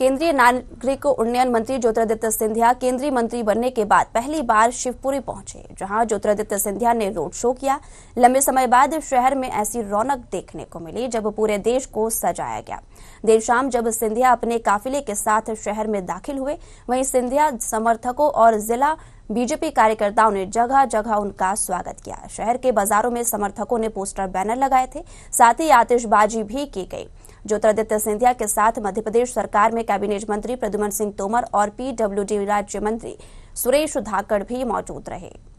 केंद्रीय नागरिक उन्नयन मंत्री ज्योतिरादित्य सिंधिया केंद्रीय मंत्री बनने के बाद पहली बार शिवपुरी पहुंचे जहां ज्योतिरादित्य सिंधिया ने रोड शो किया लंबे समय बाद शहर में ऐसी रौनक देखने को मिली जब पूरे देश को सजाया गया देर शाम जब सिंधिया अपने काफिले के साथ शहर में दाखिल हुए वहीं सिंधिया समर्थकों और जिला बीजेपी कार्यकर्ताओं ने जगह जगह उनका स्वागत किया शहर के बाजारों में समर्थकों ने पोस्टर बैनर लगाए थे साथ ही आतिशबाजी भी की गई ज्योतिरादित्य सिंधिया के साथ मध्यप्रदेश सरकार में कैबिनेट मंत्री प्रद्युमन सिंह तोमर और पीडब्ल्यूडी राज्य मंत्री सुरेश धाकड़ भी मौजूद रहे